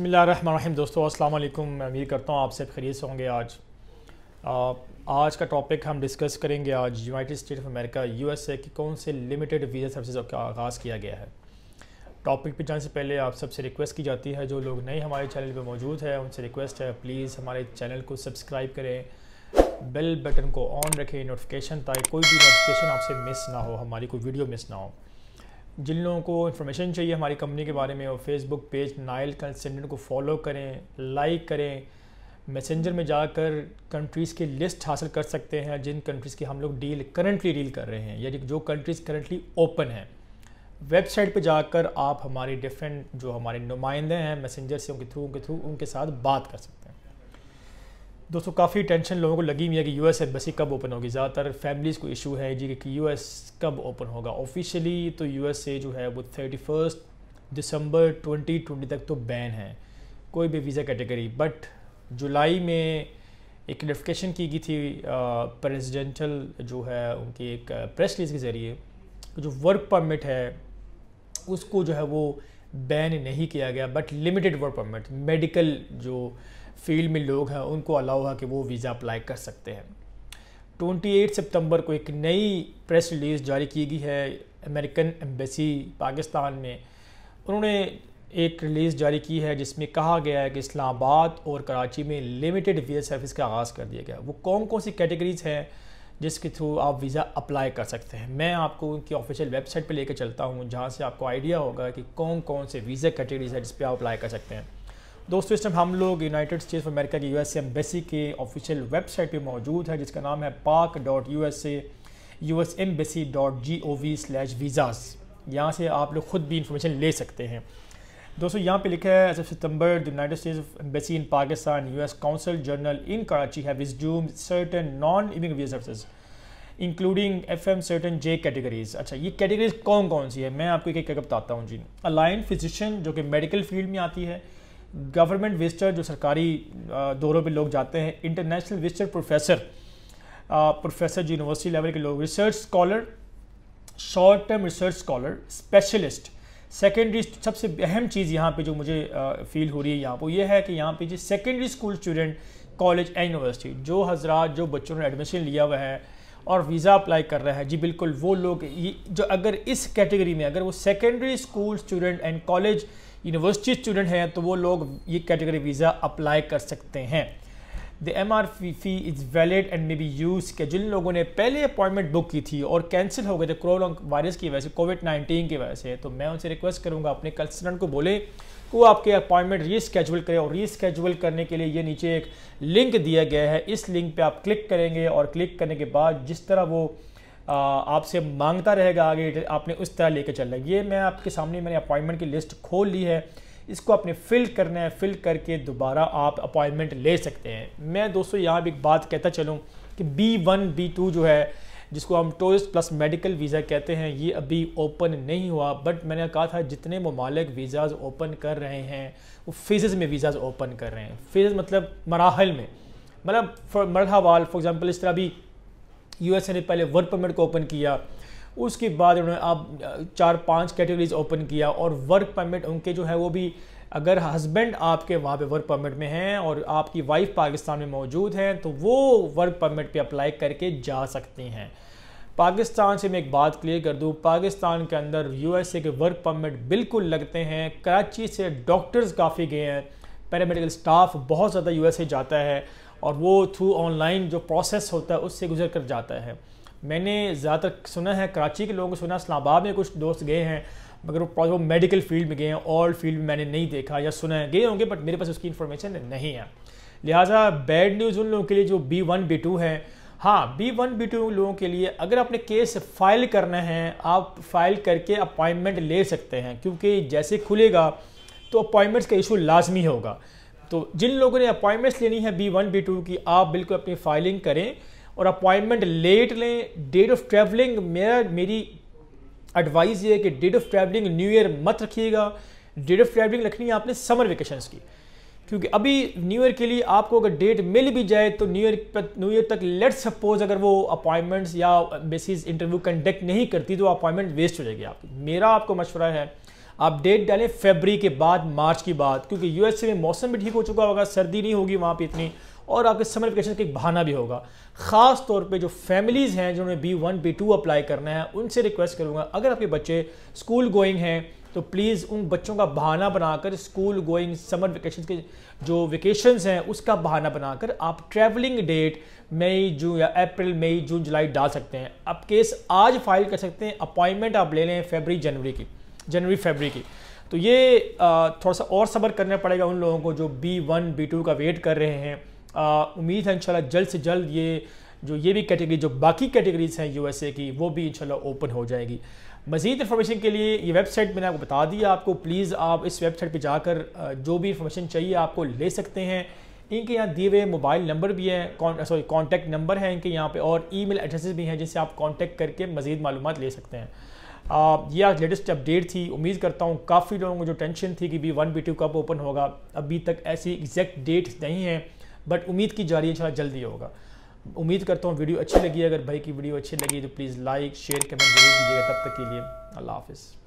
बसमिल दोस्तों अस्सलाम वालेकुम मैं उम्मीद करता हूँ आप सब खरीद से होंगे आज आ, आज का टॉपिक हम डिस्कस करेंगे आज United State of America USA की कौन से लिमिटेड वीज़ा सर्विस का आगाज़ किया गया है टॉपिक पे जाने से पहले आप सबसे रिक्वेस्ट की जाती है जो लोग नए हमारे चैनल पर मौजूद है उनसे रिक्वेस्ट है प्लीज़ हमारे चैनल को सब्सक्राइब करें बेल बटन को ऑन रखें नोटिफिकेशन ताकि कोई भी नोटिफिकेशन आपसे मिस ना हो हमारी कोई वीडियो मिस ना हो जिन लोगों को इन्फॉर्मेशन चाहिए हमारी कंपनी के बारे में और फेसबुक पेज नायल कंसेंडेंट को फॉलो करें लाइक करें मैसेंजर में जाकर कंट्रीज़ की लिस्ट हासिल कर सकते हैं जिन कंट्रीज़ की हम लोग डील करंटली डील कर रहे हैं यानी जो कंट्रीज़ करंटली ओपन हैं वेबसाइट पे जाकर आप हमारे डिफरेंट जो हमारे नुमाइंदे हैं मैसेंजर से उनके थ्रू उनके थ्रू उनके साथ बात कर सकते हैं दोस्तों काफ़ी टेंशन लोगों को लगी हुई है कि यूएस एम्बेसी कब ओपन होगी ज़्यादातर फैमिलीज़ को इशू है जी कि यूएस कब ओपन होगा ऑफिशियली तो यूएस से जो है वो thirty first December twenty twenty तक तो बैन है कोई भी वीज़ा कैटेगरी बट जुलाई में एक नोटिफिकेशन की गई थी प्रेसिडेंशल जो है उनकी एक प्रेस रिलीज के ज़रिए जो वर्क परमिट है उसको जो है वो बैन नहीं किया गया but limited work permit medical जो फील्ड में लोग हैं उनको अलाउ है कि वो वीज़ा अप्लाई कर सकते हैं 28 सितंबर को एक नई प्रेस रिलीज़ जारी की गई है अमेरिकन एम्बेसी पाकिस्तान में उन्होंने एक रिलीज़ जारी की है जिसमें कहा गया है कि इस्लामाबाद और कराची में लिमिटेड वीज़ा सर्विस का आगाज़ कर दिया गया वो कौन कौन सी कैटेगरीज़ हैं जिसके थ्रू आप वीज़ा अप्लाई कर सकते हैं मैं आपको उनकी ऑफिशियल वेबसाइट पर लेकर चलता हूँ जहाँ से आपको आइडिया होगा कि कौन कौन से वीज़ा कैटेगरीज है जिस पर आप अप्लाई कर सकते हैं दोस्तों इस टाइम हम लोग यूनाइटेड स्टेट्स ऑफ अमेरिका के यू एस एम्बेसी के ऑफिशियल वेबसाइट पे मौजूद है जिसका नाम है pak dot U S A U S embassy dot G O V slash visas यहाँ से आप लोग खुद भी इंफॉर्मेशन ले सकते हैं दोस्तों यहाँ पे लिखा है as of September the United States of embassy in Pakistan U S council general in Karachi है रिज्यूम सर्टन नॉन इमिंग visa including F M certain J categories अच्छा ये कैटेगरीज कौन कौन सी है मैं आपको एक एक बताता हूँ जी अलाइन फिजिशियन जो कि मेडिकल फील्ड में आती है गवर्नमेंट विजिटर जो सरकारी दौरों पे लोग जाते हैं इंटरनेशनल विजिटर प्रोफेसर प्रोफेसर जो यूनिवर्सिटी लेवल के लोग research scholar short term research scholar specialist secondary सबसे अहम चीज़ यहाँ पे जो मुझे फील हो रही है यहाँ पर यह है कि यहाँ पे जो secondary school student college and university जो हजरा जो बच्चों ने एडमिशन लिया हुआ है और वीज़ा अप्लाई कर रहा है जी बिल्कुल वो लोग ये जो अगर इस कैटेगरी में अगर वो secondary school student and college university student हैं तो वो लोग ये कैटेगरी वीज़ा अप्लाई कर सकते हैं the M R fee is valid and may be use के जिन लोगों ने पहले अपॉइंटमेंट बुक की थी और कैंसिल हो गए थे कोरोना वायरस की वजह से कोविड नाइन्टीन की वजह से तो मैं उनसे रिक्वेस्ट करूँगा अपने कंसल्टेंट को बोले वो आपके अपॉइंटमेंट रीस्केजुअल करें और रीस्केजुअल करने के लिए ये नीचे एक लिंक दिया गया है इस लिंक पे आप क्लिक करेंगे और क्लिक करने के बाद जिस तरह वो आपसे मांगता रहेगा आगे आपने उस तरह लेकर चलना ये मैं आपके सामने मैंने अपॉइंटमेंट की लिस्ट खोल ली है इसको आपने फिल करना है फिल करके दोबारा आप अपॉइंटमेंट ले सकते हैं मैं दोस्तों यहाँ भी एक बात कहता चलूँ कि बी वन बी टू जो है जिसको हम टूरिस्ट प्लस मेडिकल वीज़ा कहते हैं ये अभी ओपन नहीं हुआ बट मैंने कहा था जितने ममालिक वीज़ाज़ ओपन कर रहे हैं वो फेजेज़ में वीज़ाज़ ओपन कर रहे हैं फेजेज़ मतलब मराहल में मतलब मरहवाल फॉर एग्ज़ाम्पल इस तरह भी यूएसए ने पहले वर्क परमिट को ओपन किया उसके बाद उन्होंने आप चार पांच कैटेगरीज ओपन किया और वर्क परमिट उनके जो है वो भी अगर हस्बैंड आपके वहाँ पे वर्क परमिट में हैं और आपकी वाइफ पाकिस्तान में मौजूद हैं तो वो वर्क परमिट पे अप्लाई करके जा सकती हैं पाकिस्तान से मैं एक बात क्लियर कर दूँ पाकिस्तान के अंदर यूएसए के वर्क परमिट बिल्कुल लगते हैं कराची से डॉक्टर्स काफ़ी गए हैं पैरामेडिकल स्टाफ बहुत ज़्यादा यूएसए जाता है और वो थ्रू ऑनलाइन जो प्रोसेस होता है उससे गुजर कर जाता है मैंने ज़्यादातर सुना है कराची के लोगों को सुना इस्लामाबाद में कुछ दोस्त गए हैं मगर वो वो मेडिकल फील्ड में गए हैं और फील्ड में मैंने नहीं देखा या सुना है गए होंगे बट मेरे पास उसकी इन्फॉर्मेशन नहीं है लिहाजा बैड न्यूज़ उन लोगों के लिए जो बी वन बी टू है हाँ बी वन बी टू लोगों के लिए अगर आपने केस फाइल करना है आप फाइल करके अपॉइंटमेंट ले सकते हैं क्योंकि जैसे खुलेगा तो अपॉइंटमेंट्स का इशू लाजमी होगा तो जिन लोगों ने अपॉइंटमेंट्स लेनी है बी वन बी टू की आप बिल्कुल अपनी फाइलिंग करें और अपॉइंटमेंट लेट लें डेट ऑफ ट्रैवलिंग मेरा मेरी एडवाइस ये है कि date of travelling new year मत रखिएगा डेट ऑफ ट्रैवलिंग रखनी है आपने समर वेकेशन की क्योंकि अभी न्यू ईयर के लिए आपको अगर डेट मिल भी जाए तो न्यू ईयर न्यू ईयर तक लेट सपोज अगर वो अपॉइंटमेंट्स या बेसिस इंटरव्यू कंडक्ट नहीं करती तो अपॉइंटमेंट वेस्ट हो जाएगी आपकी मेरा आपको मशवरा है आप डेट डालें फेबरी के बाद मार्च के बाद क्योंकि यूएसए में मौसम भी ठीक हो चुका होगा सर्दी नहीं होगी वहाँ पर इतनी और आपके समर वेकेशन का एक बहाना भी होगा ख़ास तौर पे जो फैमिलीज़ हैं जिन्होंने B one B two apply करना है उनसे रिक्वेस्ट करूँगा अगर आपके बच्चे स्कूल गोइंग हैं तो प्लीज़ उन बच्चों का बहाना बनाकर स्कूल गोइंग समर वेकेशन के जो वेकेशंस हैं उसका बहाना बनाकर आप ट्रैवलिंग डेट मई जून या अप्रैल मई जून जुलाई डाल सकते हैं आप केस आज फाइल कर सकते हैं अपॉइंटमेंट आप ले लें फेबरी जनवरी की जनवरी फेबरी की तो ये थोड़ा सा और सब्र करना पड़ेगा उन लोगों को जो बी वन बी टू का वेट कर रहे हैं उम्मीद है इंशाल्लाह जल्द से जल्द ये जो ये भी कैटेगरी जो बाकी कैटेगरीज हैं यूएसए की वो भी इंशाल्लाह ओपन हो जाएगी मज़ीद इन्फॉर्मेशन के लिए ये वेबसाइट मैंने आपको बता दी आपको प्लीज़ आप इस वेबसाइट पर जाकर जो भी इन्फॉर्मेशन चाहिए आपको ले सकते हैं इनके यहाँ दिए हुए मोबाइल नंबर भी हैं सॉरी कॉन्टैक्ट नंबर हैं इनके यहाँ पर और ई मेल भी हैं जिससे आप कॉन्टैक्ट करके मज़ीद मालूम ले सकते हैं ये आज लेटेस्ट अपडेट थी उम्मीद करता हूँ काफ़ी लोगों को जो टेंशन थी कि बी वन बी टू कब ओपन होगा अभी तक ऐसी एग्जैक्ट डेट्स नहीं है बट उम्मीद की जा रही है जल्दी होगा उम्मीद करता हूँ वीडियो अच्छी लगी अगर भाई की वीडियो अच्छी लगी तो प्लीज़ लाइक शेयर कमेंट जरूर कीजिएगा तब तक के लिए अल्लाह हाफिज़